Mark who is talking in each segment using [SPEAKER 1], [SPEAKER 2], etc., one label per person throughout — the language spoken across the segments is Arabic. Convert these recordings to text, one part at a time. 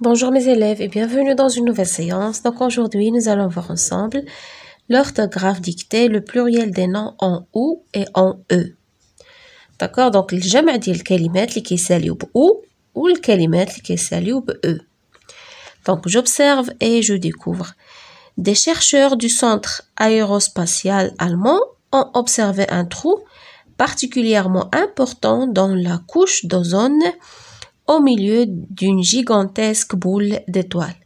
[SPEAKER 1] Bonjour mes élèves et bienvenue dans une nouvelle séance. Donc aujourd'hui, nous allons voir ensemble l'orthographe dictée, le pluriel des noms en ou et en e. D'accord Donc, le jamais dit le calimètre qui est ou ou le calimètre qui est e. Donc, j'observe et je découvre. Des chercheurs du centre aérospatial allemand ont observé un trou particulièrement important dans la couche d'ozone au milieu d'une gigantesque boule d'étoiles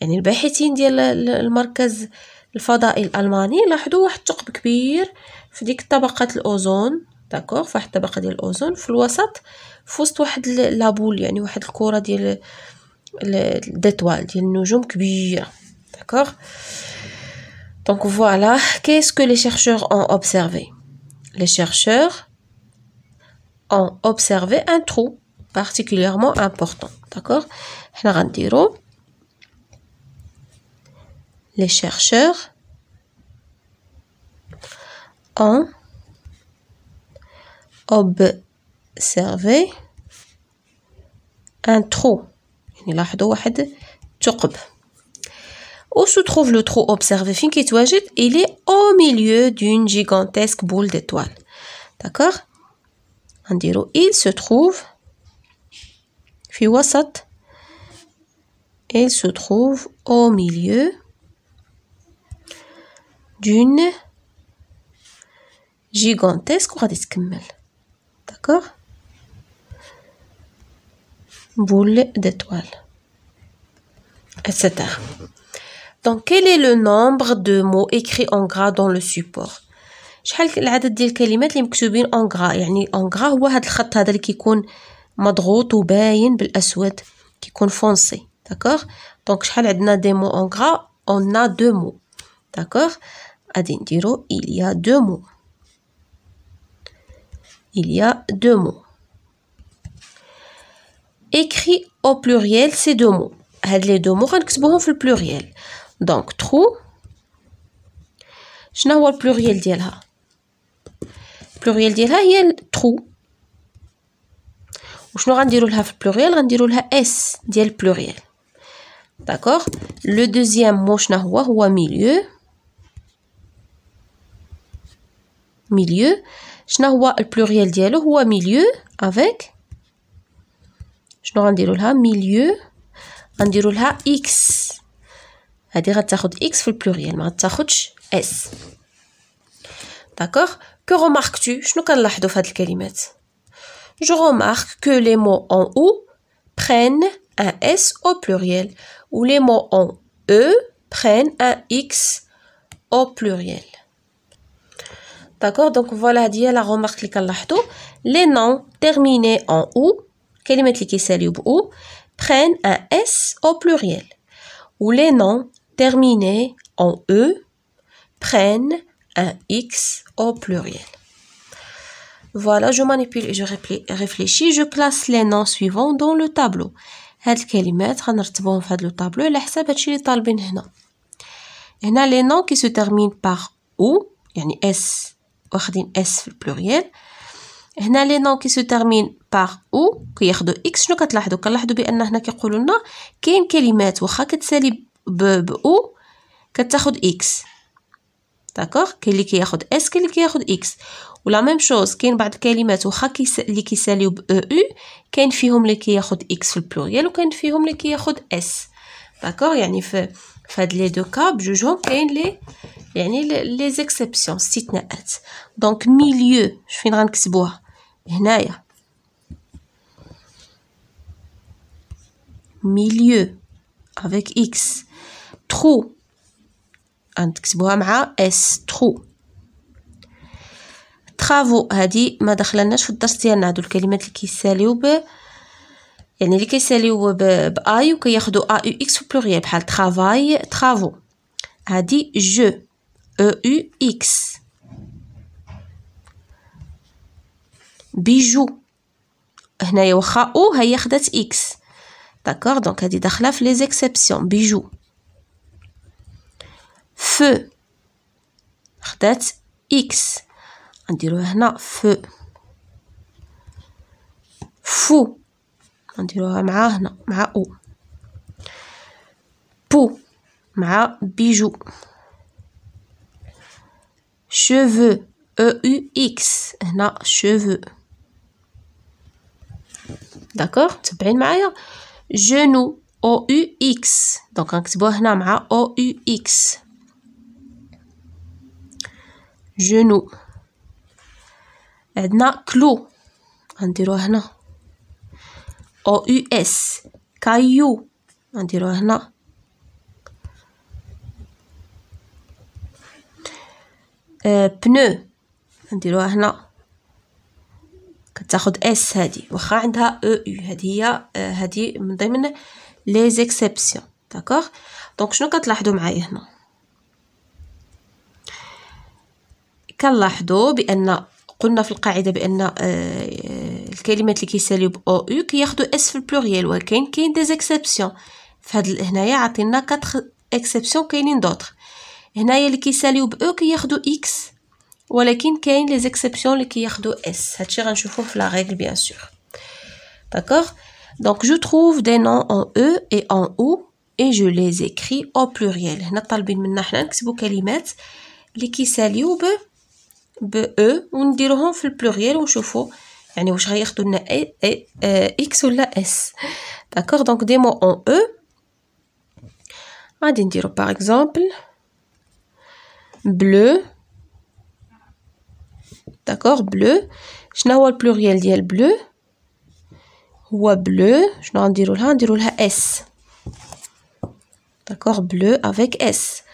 [SPEAKER 1] يعني الباحثين ديال المركز الفضائي الالماني لاحظوا واحد الثقب كبير في ديك طبقه الاوزون داكوغ في واحد الطبقه ديال الاوزون في الوسط في وسط واحد لابول يعني واحد الكره ديال ديتوال ديال النجوم كبيره داكوغ دونك فوالا كيس كو لي شيرشور اون اوبسيرفي لي شيرشور ont observé un trou particulièrement important. D'accord Les chercheurs ont observé un trou. Où se trouve le trou observé Il est au milieu d'une gigantesque boule d'étoiles. D'accord Il se trouve في وسط elle se trouve au milieu d'une gigantesque وغادي تكمل داكوغ boule d'étoiles etc donc quel est le nombre de mots écrits en gras dans le support شحال العدد ديال الكلمات اللي مكتوبين اون غرا يعني اون غرا هو هذا الخط هذا اللي كيكون je suis un qui confondu. D'accord Donc, je vais ajouter des mots en gras. On a deux mots. D'accord Il y a deux mots. Il y a deux mots. Écrit au pluriel, ces deux mots. Les deux mots, on les pluriel. Donc, trou. Je vais au pluriel. Au pluriel, il le trou. وشنو غنديروا لها في البلوريال غنديروا لها اس ديال البلوريال داكوغ لو دوزيام مو شنو هو هو ميليو ميليو شنو هو البلوريال ديالو هو ميليو افيك شنو غنديروا لها ميليو غنديروا لها اكس هادي غتاخد اكس في البلوريال ما غتاخدش اس داكوغ كو رومارك تو شنو كنلاحظوا في هاد الكلمات je remarque que les mots en ou prennent un S au pluriel ou les mots en E prennent un X au pluriel. D'accord Donc voilà, dit la remarque les noms terminés en ou, ou, prennent un S au pluriel ou les noms terminés en E prennent un X au pluriel. Voilà, je manipule et je réfléchis. Je place les noms suivants dans le tableau. هاد الكلمات غنرتبهم في هاد لو طابلو على حساب هادشي اللي طالبين هنا هنا لي نون كي سو تيرمين باغ او يعني اس واخدين اس في البلوريال هنا لي نون كي سو تيرمين باغ او كياخدو اكس شنو كتلاحظوا كنلاحظوا بان هنا كيقولوا لنا كاين كلمات واخا كتسالي ب او كتاخد اكس داكوغ كاين اللي كياخد اس كاين اللي كياخد اكس ولا ميم شوز كاين بعض الكلمات واخا اللي كيساليو ب او e, او كاين فيهم اللي كياخد اكس في البلوريال وكاين فيهم اللي كياخد اس داكوغ يعني في فهاد لي دو كاب بجوجهم كاين لي يعني لي زيكسيبسيون استثناءات دونك ميليو فين غنكتبوها هنايا ميليو افيك اكس ترو غنكتبوها مع اس ترو ترافو هادي ما دخلناش في الدرس ديالنا هادو الكلمات اللي كيساليو ب يعني اللي كيساليو ب باي وكياخذوا ا او اكس بلوريال بحال ترافاي ترافو هادي جو او او اكس بيجو هنايا واخا او هي خدات اكس داكوغ دونك هادي داخله في لي زيكسيبسيون بيجو فو خدات اكس on dirait feu fou on dirait مع a o, pou ma bijou cheveux e u x cheveux d'accord une hein? genou o u x donc نكتبوا هنا a o u x genou عندنا كلو غنديروه هنا او يو اس كايو غنديروه هنا آه، بنو غنديروها هنا كتاخد اس هادي واخا عندها او يو هادي هي آه، هادي من ضمن لي زيكسيبسيون داكوغ دونك شنو كتلاحظوا معايا هنا كنلاحظوا بان قلنا في القاعدة بأن آه، الكلمات اللي كيساليو ب أو أو كياخدو اس في البلوريال ولكن كاين دي زيكسيبسيون فهاد هنايا عطينا كاتخ اكسيبسيون كاينين دوطخ هنايا اللي كيساليو ب أو كياخذوا إكس ولكن كاين لي زيكسيبسيون اللي كياخدو اس هادشي غنشوفوه في لا ريغل بيان سور داكوغ دونك جو تروف دي نون اون او اي اون او اي جو لي زيكري او بلوريال هنا طالبين منا حنا نكتبو كلمات اللي كيساليو ب Be, on dira on fait le pluriel, on chauffe, y'a ni on cherche à X ou la S, d'accord. Donc des mots en E, on dira par exemple bleu, d'accord bleu. Je n'ai pas le pluriel, il est bleu, ouais bleu, je n'en dirai on dira la S, d'accord bleu avec S.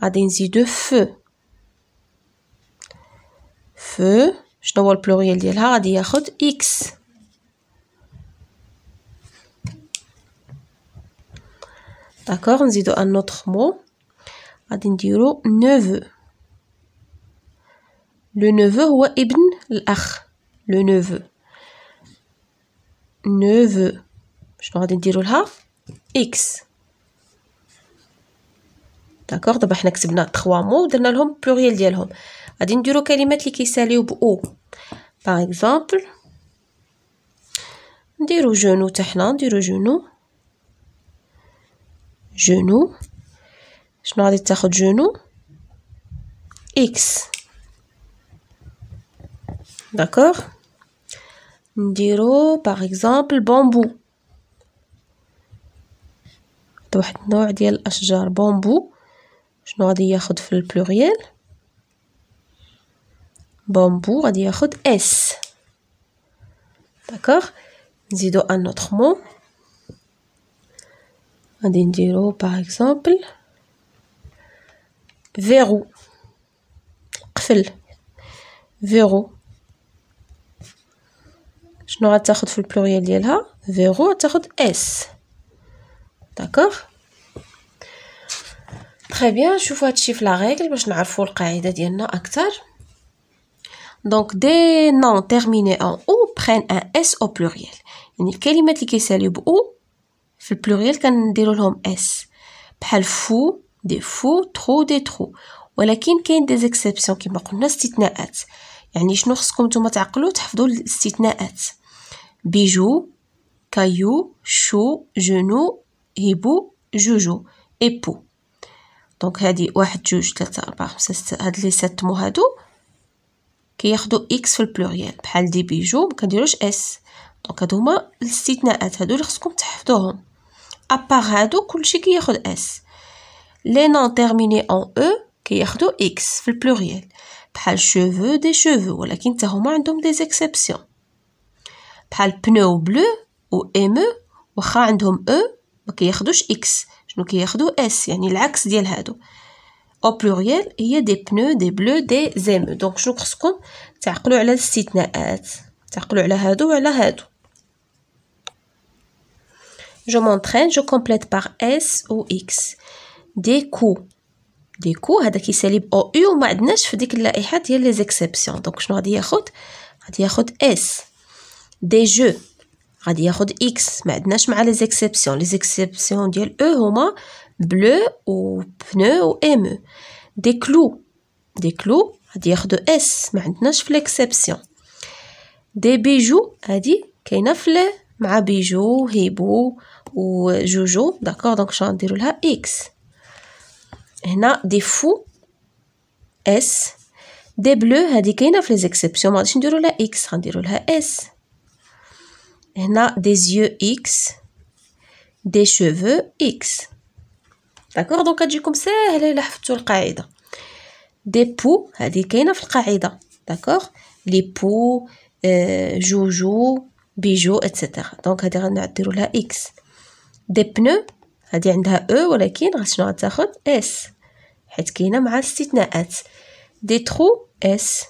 [SPEAKER 1] Adenzi de feu. فو شنو هو البلوريال ديالها غادي ياخد اكس داكوغ نزيدو ان اوتر مو غادي نديرو نوفو لو نوفو هو ابن الاخ لو نوفو نوفو شنو غادي نديرو لها اكس داكوغ دابا حنا كتبنا تخوا مو درنا لهم بلوريال ديالهم غادي نديرو كلمات اللي كيساليو بأو باغ اكزومبل نديرو جونو حتى حنا نديرو جونو جونو شنو غادي تاخد جونو اكس داكوغ نديرو باغ اكزومبل بامبو واحد النوع ديال الاشجار بامبو شنو غادي ياخد في البلوريال بامبو غادي ياخد اس داكوغ نزيدو ان اوتر مو غادي نديرو باغ اكزومبل فيرو قفل فيرو شنو غتاخد في البلوريال ديالها فيرو غتاخد اس داكوغ تخي بيان نشوفو هادشي في لا باش نعرفو القاعده ديالنا اكتر دونك دي نون تيرميني en ou prennent un S au pluriel. يعني الكلمات اللي كيساليو بو في البلوريال كنديرو لهم اس بحال فو دي فو ترو دي ترو ولكن كاين دي زيكسيبسيون كيما قلنا استثناءات يعني شنو خصكم نتوما تعقلوا تحفظوا الاستثناءات بيجو كايو شو جنو هيبو جوجو ايبو دونك هادي واحد جوج ثلاثة أربعة خمسة ستة هاد لي ست مو هادو كياخدو اكس في البلوريال بحال دي بيجو مكنديروش اس دونك هادو هما الاستثناءات هادو اللي خصكم تحفظوهم أباغ هادو كلشي كياخد اس لي نون تيرميني اون او كياخدو اكس في البلوريال بحال شوفو دي شوفو ولكن تا هما عندهم دي زيكسيبسيون بحال بنو بلو و ام واخا عندهم او e مكياخدوش اكس شنو كياخدو اس يعني العكس ديال هادو au pluriel il y a des pneus des bleus des donc شنو خصكم تعقلوا على الاستثناءات تعقلوا على هادو وعلى هادو je m'entraîne je complète par s ou x des coups des coups هذا je او U. وما عندناش في ديك اللائحه ديال لي زيكسيبسيون دونك شنو غادي ياخذ غادي ياخذ s des jeux غادي ياخذ x ما عندناش مع لي زيكسيبسيون لي زيكسيبسيون ديال E هما bleu ou pneu ou émeu. des clous des clous à dire de s maintenant je fais l'exception des bijoux a dit kainafle ma bijoux hibou ou euh, joujou d'accord donc je vais dire la x On a des fous s des bleus a dit kainafle les exceptions je vais dire la x je vais dire la s On a des yeux x des cheveux x D'accord, donc, comme ça, il y a un peu de Des poux, il y a dans peu D'accord Les poux, joujoux, bijoux, etc. Donc, il y a un peu Des pneus, il y a un peu de temps. S. y a un peu Des trous, S.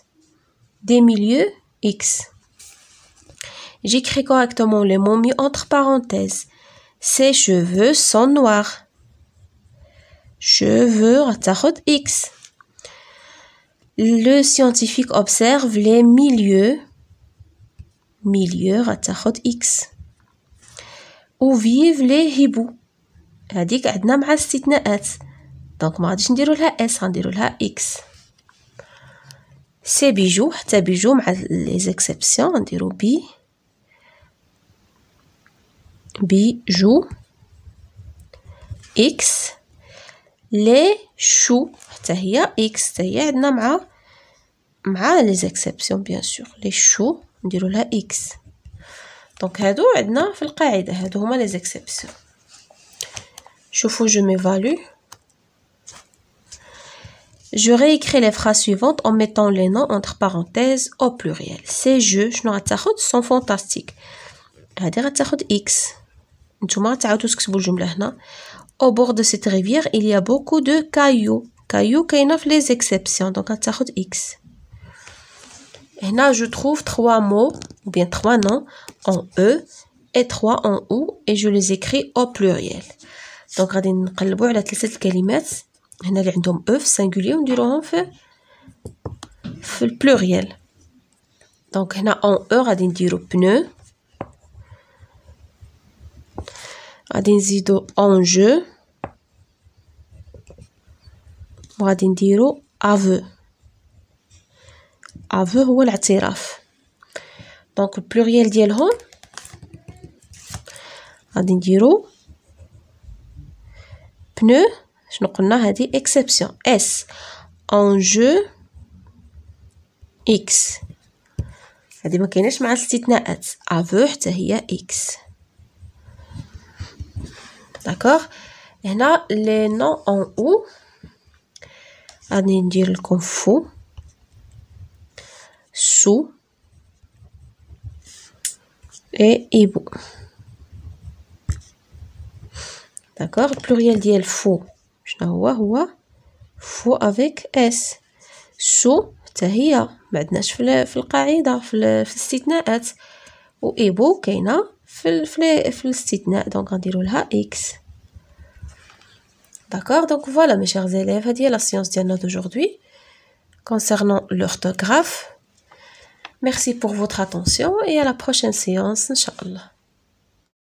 [SPEAKER 1] Des milieux, X. J'écris correctement les mots mis entre parenthèses. Ses cheveux sont noirs. Cheveux à X. Le scientifique observe les milieux. Milieux à X. Où vivent les hiboux. Elle dit qu'elle a pas de petite Donc, je ne pas S, je ne déroule pas X. Ces bijoux, ces bijoux, les exceptions, on déroule B. Bijoux. X. لي شو حتى هي اكس حتى هي عندنا مع مع لي زيكسيبسيون بيان سور لي شو نديرو لها اكس دونك هادو عندنا في القاعده هادو هما لي زيكسيبسيون شوفو جو ميفالو Je réécris les phrases suivantes en mettant les noms entre parenthèses au pluriel. Ces jeux, je pas غتاخد sont fantastiques. Je هادي غتاخد x. Je tout ce que je veux dire. Au bord de cette rivière, il y a beaucoup de cailloux. Cailloux qui les exceptions. Donc, on X. Et là, je trouve trois mots, ou bien trois noms, en E et trois en OU, et je les écris au pluriel. Donc, غادي نقلبوا trois ثلاثه الكلمات هنا a عندهم E œuf singulier en في pluriel. pluriel. Donc, a en E غادي نديرو pneu غادي نزيدو اون جو وغادي نديرو افو افو هو الاعتراف دونك البلوريال ديالهم غادي نديرو بنو شنو قلنا هادي اكسبسيون اس اون جو اكس هادي ما كايناش مع الاستثناءات افو حتى هي اكس داكوغ هنا لي نون اون او غادي ندير لكم فو سو اي ايبو داكوغ بلوريال ديال فو شنو هو هو فو افيك اس سو حتى هي ما عندناش في القاعده في الاستثناءات وايبو كاينه Donc, on donc on D'accord Donc voilà, mes chers élèves, dit la science diana d'aujourd'hui concernant l'orthographe. Merci pour votre attention et à la prochaine séance, Inch'Allah.